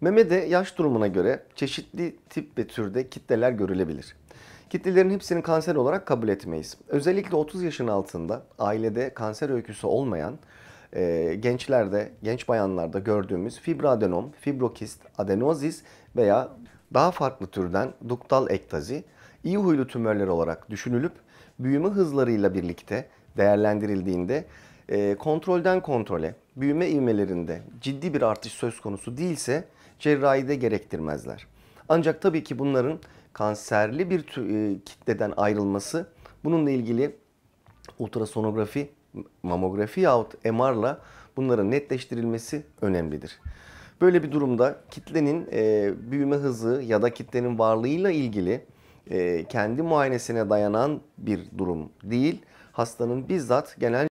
Memede yaş durumuna göre çeşitli tip ve türde kitleler görülebilir. Kitlelerin hepsini kanser olarak kabul etmeyiz. Özellikle 30 yaşın altında ailede kanser öyküsü olmayan e, gençlerde, genç bayanlarda gördüğümüz fibroadenom, fibrokist, adenozis veya daha farklı türden duktal ektazi iyi huylu tümörler olarak düşünülüp büyüme hızlarıyla birlikte değerlendirildiğinde e, kontrolden kontrole büyüme ivmelerinde ciddi bir artış söz konusu değilse cerrahide gerektirmezler. Ancak tabii ki bunların kanserli bir tü, e, kitleden ayrılması bununla ilgili ultrasonografi, mamografi yahut MR'la bunların netleştirilmesi önemlidir. Böyle bir durumda kitlenin e, büyüme hızı ya da kitlenin varlığıyla ilgili e, kendi muayenesine dayanan bir durum değil, hastanın bizzat genel